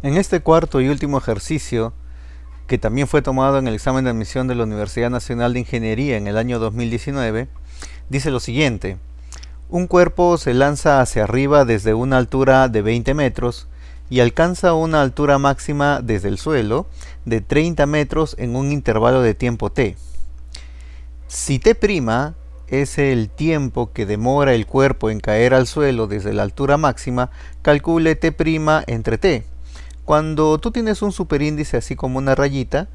En este cuarto y último ejercicio, que también fue tomado en el examen de admisión de la Universidad Nacional de Ingeniería en el año 2019, dice lo siguiente. Un cuerpo se lanza hacia arriba desde una altura de 20 metros y alcanza una altura máxima desde el suelo de 30 metros en un intervalo de tiempo t. Si t' es el tiempo que demora el cuerpo en caer al suelo desde la altura máxima, calcule t' entre t cuando tú tienes un superíndice así como una rayita,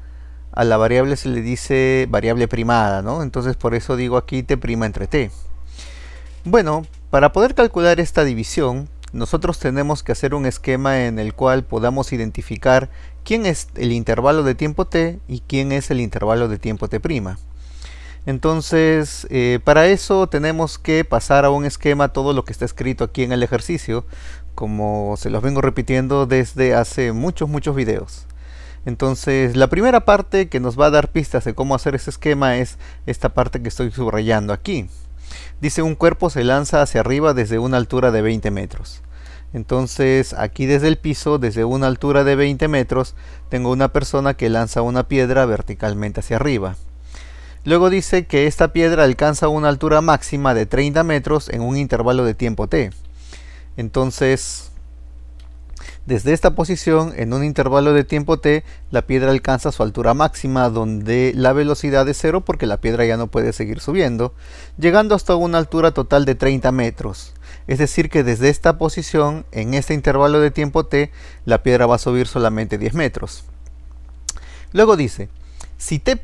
a la variable se le dice variable primada, ¿no? Entonces por eso digo aquí t' entre t. Bueno, para poder calcular esta división, nosotros tenemos que hacer un esquema en el cual podamos identificar quién es el intervalo de tiempo t y quién es el intervalo de tiempo t'. Entonces, eh, para eso tenemos que pasar a un esquema todo lo que está escrito aquí en el ejercicio, como se los vengo repitiendo desde hace muchos, muchos videos. Entonces, la primera parte que nos va a dar pistas de cómo hacer ese esquema es esta parte que estoy subrayando aquí. Dice un cuerpo se lanza hacia arriba desde una altura de 20 metros. Entonces, aquí desde el piso, desde una altura de 20 metros, tengo una persona que lanza una piedra verticalmente hacia arriba. Luego dice que esta piedra alcanza una altura máxima de 30 metros en un intervalo de tiempo t. Entonces, desde esta posición, en un intervalo de tiempo t, la piedra alcanza su altura máxima donde la velocidad es cero porque la piedra ya no puede seguir subiendo, llegando hasta una altura total de 30 metros. Es decir que desde esta posición, en este intervalo de tiempo t, la piedra va a subir solamente 10 metros. Luego dice, si t'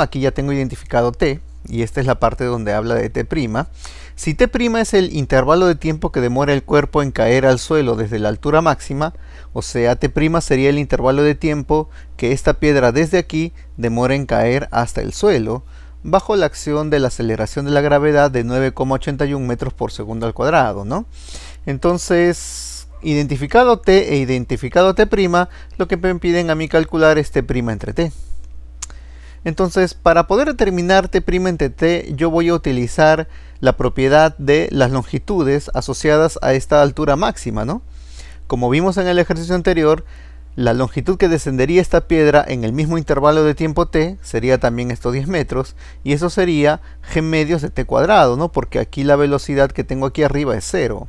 Aquí ya tengo identificado t, y esta es la parte donde habla de t'. Si t' es el intervalo de tiempo que demora el cuerpo en caer al suelo desde la altura máxima, o sea, t' sería el intervalo de tiempo que esta piedra desde aquí demora en caer hasta el suelo, bajo la acción de la aceleración de la gravedad de 9,81 metros por segundo al cuadrado, ¿no? Entonces, identificado t e identificado t', lo que me piden a mí calcular es t' entre t. Entonces, para poder determinar T' en T, yo voy a utilizar la propiedad de las longitudes asociadas a esta altura máxima, ¿no? Como vimos en el ejercicio anterior, la longitud que descendería esta piedra en el mismo intervalo de tiempo t sería también estos 10 metros y eso sería g medios de t cuadrado, ¿no? Porque aquí la velocidad que tengo aquí arriba es 0.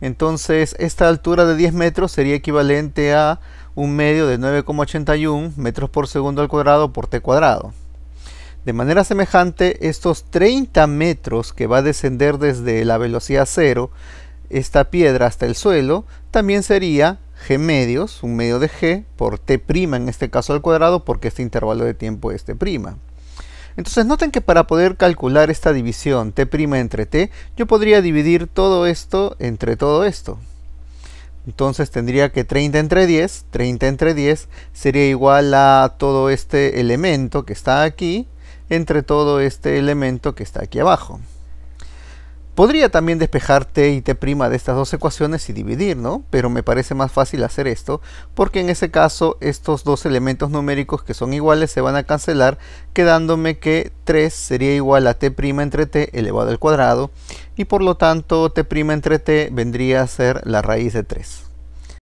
Entonces, esta altura de 10 metros sería equivalente a un medio de 9,81 metros por segundo al cuadrado por t cuadrado. De manera semejante, estos 30 metros que va a descender desde la velocidad cero, esta piedra hasta el suelo, también sería g medios, un medio de g, por t' en este caso al cuadrado, porque este intervalo de tiempo es t'. Entonces noten que para poder calcular esta división t' entre t, yo podría dividir todo esto entre todo esto. Entonces tendría que 30 entre 10, 30 entre 10 sería igual a todo este elemento que está aquí, entre todo este elemento que está aquí abajo. Podría también despejar t y t' de estas dos ecuaciones y dividir, ¿no? Pero me parece más fácil hacer esto, porque en ese caso estos dos elementos numéricos que son iguales se van a cancelar, quedándome que 3 sería igual a t' entre t elevado al cuadrado, y por lo tanto t' entre t vendría a ser la raíz de 3.